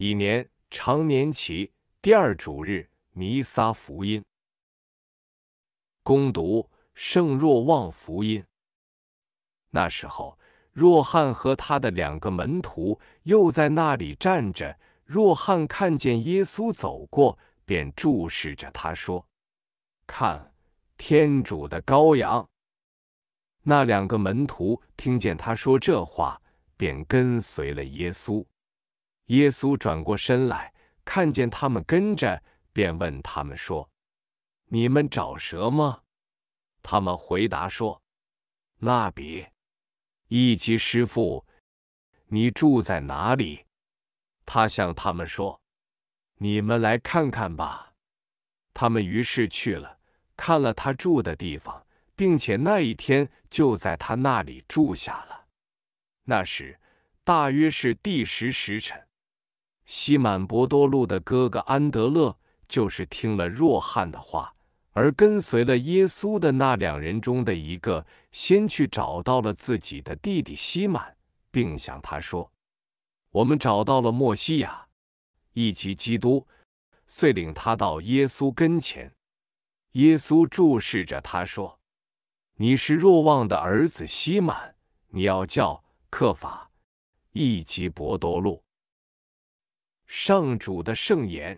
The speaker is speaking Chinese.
以年常年期第二主日弥撒福音，攻读圣若望福音。那时候，若翰和他的两个门徒又在那里站着。若翰看见耶稣走过，便注视着他说：“看，天主的羔羊。”那两个门徒听见他说这话，便跟随了耶稣。耶稣转过身来，看见他们跟着，便问他们说：“你们找蛇吗？”他们回答说：“那比，以及师傅，你住在哪里？”他向他们说：“你们来看看吧。”他们于是去了，看了他住的地方，并且那一天就在他那里住下了。那时大约是第十时辰。西满·博多禄的哥哥安德勒，就是听了若翰的话而跟随了耶稣的那两人中的一个，先去找到了自己的弟弟西满，并向他说：“我们找到了墨西亚以及基督。”遂领他到耶稣跟前。耶稣注视着他说：“你是若望的儿子西满，你要叫克法一级博多禄。”上主的圣言。